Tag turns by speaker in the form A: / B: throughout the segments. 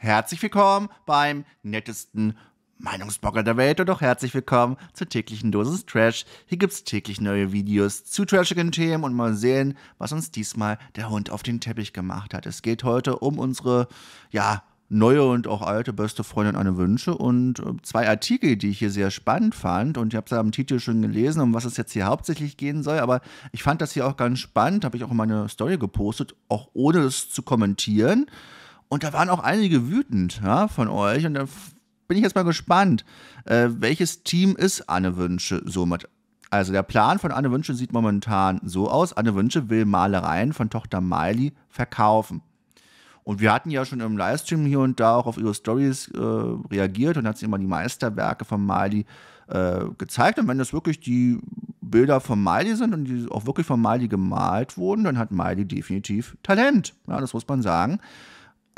A: Herzlich willkommen beim nettesten Meinungsblogger der Welt und auch herzlich willkommen zur täglichen Dosis Trash. Hier gibt es täglich neue Videos zu trashigen Themen und mal sehen, was uns diesmal der Hund auf den Teppich gemacht hat. Es geht heute um unsere, ja, neue und auch alte beste Freundin eine Wünsche und äh, zwei Artikel, die ich hier sehr spannend fand und ich habe es ja am Titel schon gelesen, um was es jetzt hier hauptsächlich gehen soll, aber ich fand das hier auch ganz spannend, habe ich auch in meine Story gepostet, auch ohne es zu kommentieren. Und da waren auch einige wütend ja, von euch. Und da bin ich jetzt mal gespannt, äh, welches Team ist Anne Wünsche somit? Also der Plan von Anne Wünsche sieht momentan so aus. Anne Wünsche will Malereien von Tochter Miley verkaufen. Und wir hatten ja schon im Livestream hier und da auch auf ihre Stories äh, reagiert und hat sie immer die Meisterwerke von Miley äh, gezeigt. Und wenn das wirklich die Bilder von Miley sind und die auch wirklich von Miley gemalt wurden, dann hat Miley definitiv Talent. Ja, das muss man sagen.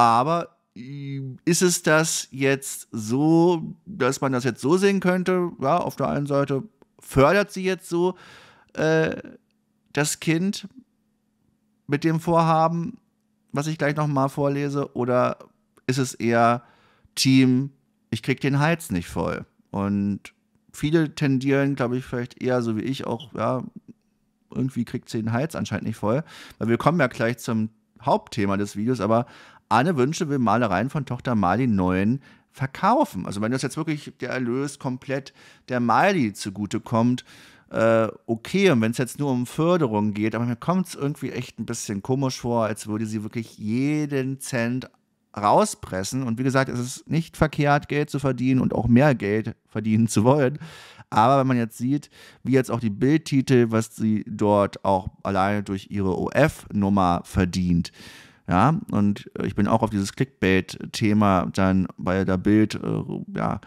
A: Aber ähm, ist es das jetzt so, dass man das jetzt so sehen könnte? Ja, auf der einen Seite fördert sie jetzt so äh, das Kind mit dem Vorhaben, was ich gleich nochmal vorlese, oder ist es eher Team, ich krieg den Hals nicht voll? Und viele tendieren, glaube ich, vielleicht eher so wie ich auch, ja, irgendwie kriegt sie den Hals anscheinend nicht voll. Weil wir kommen ja gleich zum Hauptthema des Videos, aber alle Wünsche will Malereien von Tochter Mali neuen verkaufen. Also wenn das jetzt wirklich der Erlös komplett der Mali zugutekommt, äh, okay, und wenn es jetzt nur um Förderung geht, aber mir kommt es irgendwie echt ein bisschen komisch vor, als würde sie wirklich jeden Cent rauspressen. Und wie gesagt, es ist nicht verkehrt, Geld zu verdienen und auch mehr Geld verdienen zu wollen. Aber wenn man jetzt sieht, wie jetzt auch die Bildtitel, was sie dort auch alleine durch ihre OF-Nummer verdient, ja, und äh, ich bin auch auf dieses Clickbait-Thema dann bei der Bild äh, ja,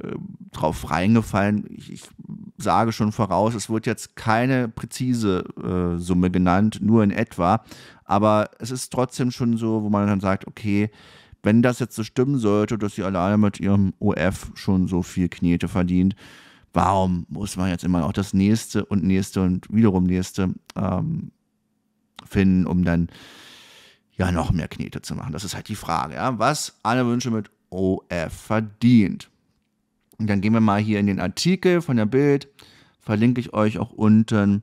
A: äh, drauf reingefallen. Ich, ich, sage schon voraus, es wird jetzt keine präzise äh, Summe genannt, nur in etwa. Aber es ist trotzdem schon so, wo man dann sagt, okay, wenn das jetzt so stimmen sollte, dass sie alleine mit ihrem OF schon so viel Knete verdient, warum muss man jetzt immer auch das nächste und nächste und wiederum nächste ähm, finden, um dann ja noch mehr Knete zu machen. Das ist halt die Frage, ja? was alle Wünsche mit OF verdient. Und dann gehen wir mal hier in den Artikel von der Bild, verlinke ich euch auch unten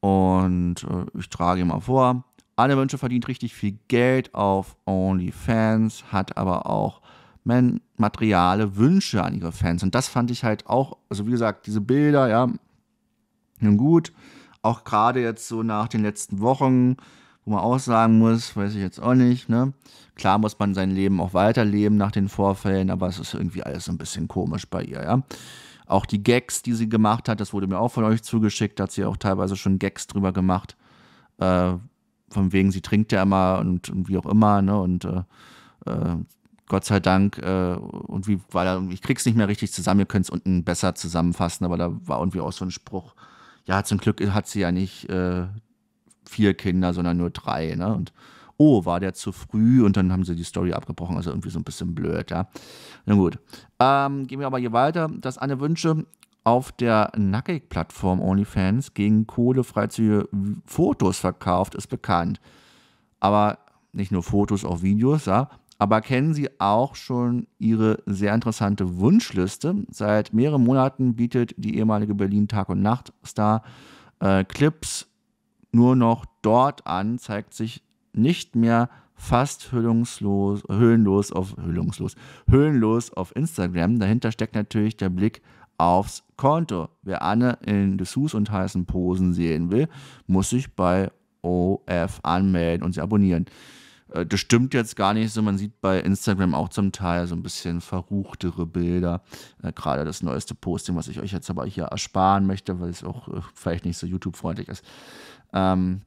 A: und äh, ich trage ihn mal vor. Alle Wünsche verdient richtig viel Geld auf OnlyFans, hat aber auch man materiale Wünsche an ihre Fans. Und das fand ich halt auch, also wie gesagt, diese Bilder, ja, nun gut, auch gerade jetzt so nach den letzten Wochen, wo man auch sagen muss, weiß ich jetzt auch nicht, ne? Klar muss man sein Leben auch weiterleben nach den Vorfällen, aber es ist irgendwie alles so ein bisschen komisch bei ihr, ja. Auch die Gags, die sie gemacht hat, das wurde mir auch von euch zugeschickt, da hat sie auch teilweise schon Gags drüber gemacht. Äh, von wegen, sie trinkt ja immer und, und wie auch immer, ne? Und äh, äh, Gott sei Dank, äh, und wie, weil ich krieg's nicht mehr richtig zusammen, ihr könnt es unten besser zusammenfassen, aber da war irgendwie auch so ein Spruch ja, zum Glück hat sie ja nicht äh, vier Kinder, sondern nur drei. Ne? Und oh, war der zu früh und dann haben sie die Story abgebrochen, also irgendwie so ein bisschen blöd, ja. Na gut. Ähm, gehen wir aber hier weiter. Das eine Wünsche auf der Nackig-Plattform OnlyFans gegen kohlefreizügige Fotos verkauft, ist bekannt. Aber nicht nur Fotos, auch Videos, ja. Aber kennen Sie auch schon Ihre sehr interessante Wunschliste? Seit mehreren Monaten bietet die ehemalige Berlin Tag- und Nacht-Star äh, Clips nur noch dort an zeigt sich nicht mehr fast hüllungslos, hüllenlos auf hüllungslos, hüllenlos auf Instagram. Dahinter steckt natürlich der Blick aufs Konto. Wer Anne in Dessous und heißen Posen sehen will, muss sich bei OF anmelden und sie abonnieren. Äh, das stimmt jetzt gar nicht so. Man sieht bei Instagram auch zum Teil so ein bisschen verruchtere Bilder. Äh, gerade das neueste Posting, was ich euch jetzt aber hier ersparen möchte, weil es auch äh, vielleicht nicht so YouTube-freundlich ist, ähm,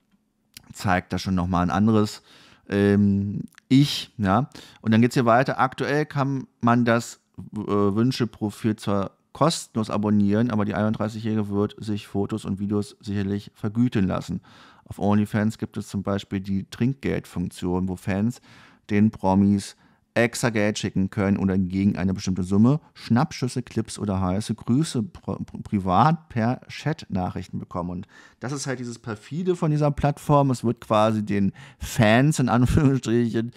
A: zeigt da schon nochmal ein anderes ähm, Ich. Ja? Und dann geht es hier weiter. Aktuell kann man das äh, Wünsche-Profil zwar kostenlos abonnieren, aber die 31-Jährige wird sich Fotos und Videos sicherlich vergüten lassen. Auf OnlyFans gibt es zum Beispiel die Trinkgeldfunktion, wo Fans den Promis extra Geld schicken können oder gegen eine bestimmte Summe Schnappschüsse, Clips oder heiße Grüße privat per Chat-Nachrichten bekommen. Und das ist halt dieses perfide von dieser Plattform. Es wird quasi den Fans in Anführungsstrichen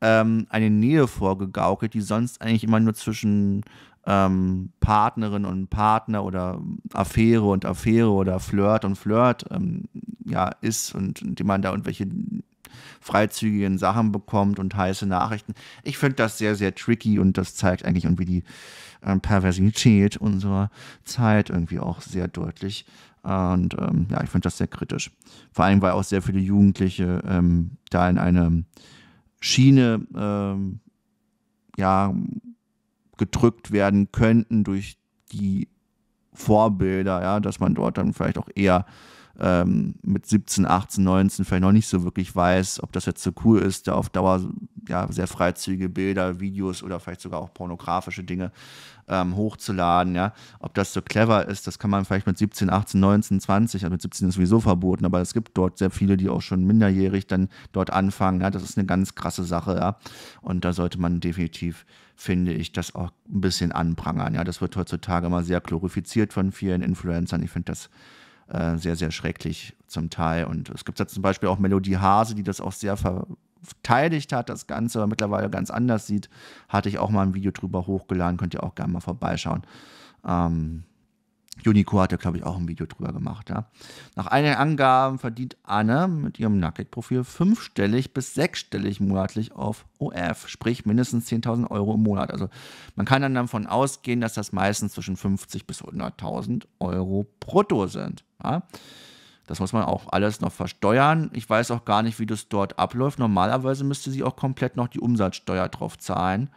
A: ähm, eine Nähe vorgegaukelt, die sonst eigentlich immer nur zwischen ähm, Partnerin und Partner oder Affäre und Affäre oder Flirt und Flirt ähm, ja, ist und indem man da irgendwelche freizügigen Sachen bekommt und heiße Nachrichten. Ich finde das sehr, sehr tricky und das zeigt eigentlich irgendwie die äh, Perversität unserer Zeit irgendwie auch sehr deutlich. Und ähm, ja, ich finde das sehr kritisch. Vor allem, weil auch sehr viele Jugendliche ähm, da in eine Schiene ähm, ja, gedrückt werden könnten durch die Vorbilder, ja, dass man dort dann vielleicht auch eher ähm, mit 17, 18, 19 vielleicht noch nicht so wirklich weiß, ob das jetzt so cool ist, da auf Dauer ja, sehr freizügige Bilder, Videos oder vielleicht sogar auch pornografische Dinge ähm, hochzuladen, ja. Ob das so clever ist, das kann man vielleicht mit 17, 18, 19, 20, also mit 17 ist sowieso verboten, aber es gibt dort sehr viele, die auch schon minderjährig dann dort anfangen, ja. Das ist eine ganz krasse Sache, ja. Und da sollte man definitiv, finde ich, das auch ein bisschen anprangern, ja. Das wird heutzutage immer sehr glorifiziert von vielen Influencern. Ich finde das äh, sehr, sehr schrecklich zum Teil. Und es gibt ja zum Beispiel auch Melodie Hase, die das auch sehr verteidigt hat, das Ganze aber mittlerweile ganz anders sieht. Hatte ich auch mal ein Video drüber hochgeladen, könnt ihr auch gerne mal vorbeischauen. Ähm, Unico hat ja, glaube ich, auch ein Video drüber gemacht. Ja. Nach einigen Angaben verdient Anne mit ihrem nugget profil fünfstellig bis sechsstellig monatlich auf OF, sprich mindestens 10.000 Euro im Monat. Also man kann dann davon ausgehen, dass das meistens zwischen 50 bis 100.000 Euro brutto sind. Ja. Das muss man auch alles noch versteuern. Ich weiß auch gar nicht, wie das dort abläuft. Normalerweise müsste sie auch komplett noch die Umsatzsteuer drauf zahlen.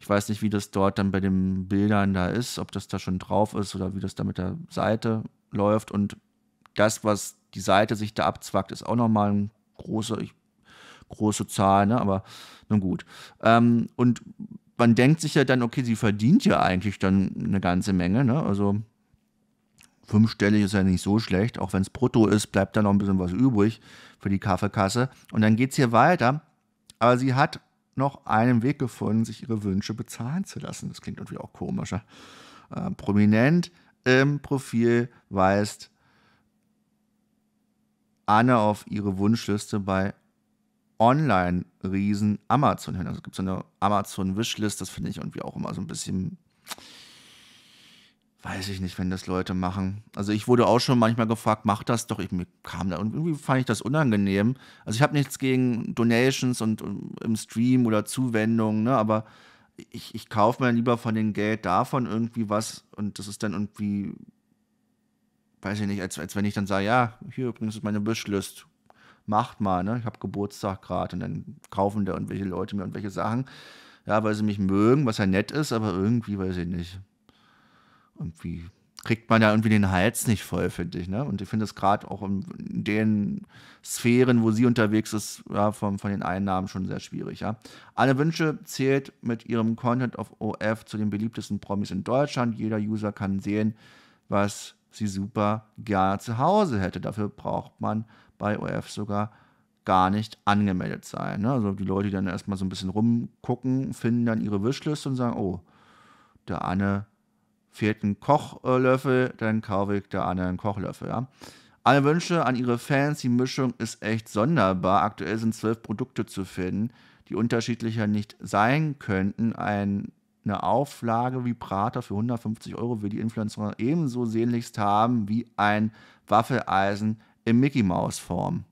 A: Ich weiß nicht, wie das dort dann bei den Bildern da ist, ob das da schon drauf ist oder wie das da mit der Seite läuft. Und das, was die Seite sich da abzwackt, ist auch nochmal eine große, große Zahl, ne? aber nun gut. Ähm, und man denkt sich ja dann, okay, sie verdient ja eigentlich dann eine ganze Menge, ne? also fünfstellig ist ja nicht so schlecht, auch wenn es brutto ist, bleibt da noch ein bisschen was übrig für die Kaffeekasse. Und dann geht es hier weiter, aber sie hat noch einen Weg gefunden, sich ihre Wünsche bezahlen zu lassen. Das klingt irgendwie auch komischer. Äh, prominent im Profil weist Anne auf ihre Wunschliste bei Online-Riesen Amazon hin. Also es gibt so eine Amazon-Wishlist, das finde ich irgendwie auch immer so ein bisschen weiß ich nicht, wenn das Leute machen. Also ich wurde auch schon manchmal gefragt, mach das doch. Ich mir kam da und irgendwie fand ich das unangenehm. Also ich habe nichts gegen Donations und, und, im Stream oder Zuwendungen, ne? aber ich, ich kaufe mir lieber von dem Geld davon irgendwie was und das ist dann irgendwie, weiß ich nicht, als, als wenn ich dann sage, ja, hier übrigens ist meine Beschlüsse, macht mal, ne? Ich habe Geburtstag gerade und dann kaufen da irgendwelche Leute mir irgendwelche Sachen. Ja, weil sie mich mögen, was ja nett ist, aber irgendwie weiß ich nicht irgendwie kriegt man ja irgendwie den Hals nicht voll, finde ich. Ne? Und ich finde es gerade auch in den Sphären, wo sie unterwegs ist, ja, von, von den Einnahmen schon sehr schwierig. Ja? Anne Wünsche zählt mit ihrem Content auf OF zu den beliebtesten Promis in Deutschland. Jeder User kann sehen, was sie super gerne zu Hause hätte. Dafür braucht man bei OF sogar gar nicht angemeldet sein. Ne? Also die Leute, die dann erstmal so ein bisschen rumgucken, finden dann ihre Wishlist und sagen, oh, der Anne fehlt ein Kochlöffel, dann kaufe ich der anderen Kochlöffel. Ja? Alle Wünsche an ihre Fans, die Mischung ist echt sonderbar. Aktuell sind zwölf Produkte zu finden, die unterschiedlicher nicht sein könnten. eine Auflage Vibrator für 150 Euro will die Influencer ebenso sehnlichst haben wie ein Waffeleisen in Mickey Maus Form.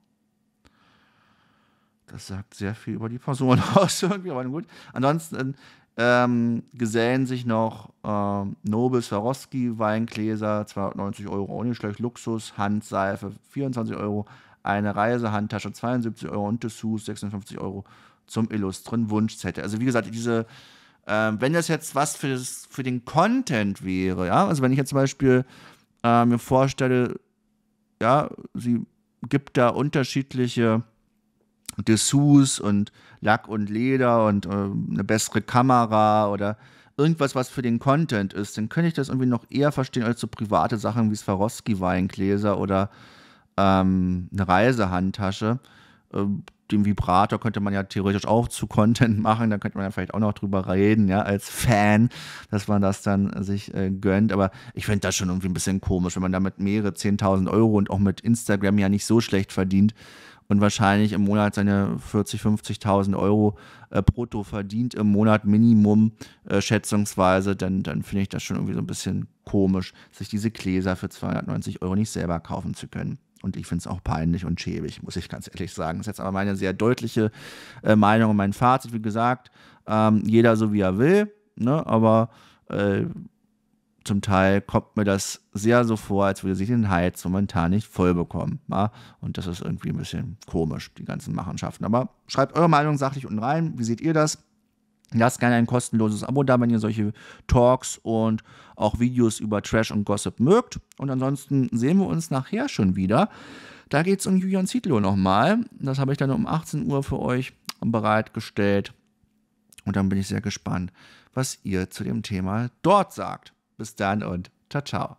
A: Das sagt sehr viel über die Person aus. Irgendwie, aber gut. Ansonsten ähm, gesellen sich noch ähm, Nobel Swarovski Weingläser, 290 Euro, ohne schlecht Luxus, Handseife, 24 Euro, eine Reisehandtasche, 72 Euro und Dessous, 56 Euro zum illustren Wunschzettel. Also wie gesagt, diese, ähm, wenn das jetzt was für, das, für den Content wäre, ja, also wenn ich jetzt zum Beispiel äh, mir vorstelle, ja, sie gibt da unterschiedliche Dessous und Lack und Leder und äh, eine bessere Kamera oder irgendwas, was für den Content ist, dann könnte ich das irgendwie noch eher verstehen als so private Sachen wie Swarovski-Weingläser oder ähm, eine Reisehandtasche. Ähm, Dem Vibrator könnte man ja theoretisch auch zu Content machen, da könnte man ja vielleicht auch noch drüber reden, ja, als Fan, dass man das dann sich äh, gönnt. Aber ich finde das schon irgendwie ein bisschen komisch, wenn man damit mehrere 10.000 Euro und auch mit Instagram ja nicht so schlecht verdient und wahrscheinlich im Monat seine 40, 50.000 Euro äh, brutto verdient im Monat Minimum äh, schätzungsweise, dann, dann finde ich das schon irgendwie so ein bisschen komisch, sich diese Gläser für 290 Euro nicht selber kaufen zu können. Und ich finde es auch peinlich und schäbig, muss ich ganz ehrlich sagen. Das ist jetzt aber meine sehr deutliche äh, Meinung und mein Fazit. Wie gesagt, ähm, jeder so wie er will, ne? aber äh, zum Teil kommt mir das sehr so vor, als würde sich den Hals momentan nicht voll bekommen. Ja? Und das ist irgendwie ein bisschen komisch, die ganzen Machenschaften. Aber schreibt eure Meinung sachlich unten rein. Wie seht ihr das? Lasst gerne ein kostenloses Abo da, wenn ihr solche Talks und auch Videos über Trash und Gossip mögt. Und ansonsten sehen wir uns nachher schon wieder. Da geht es um Julian Zietlow nochmal. Das habe ich dann um 18 Uhr für euch bereitgestellt. Und dann bin ich sehr gespannt, was ihr zu dem Thema dort sagt. Bis dann und ciao, ciao.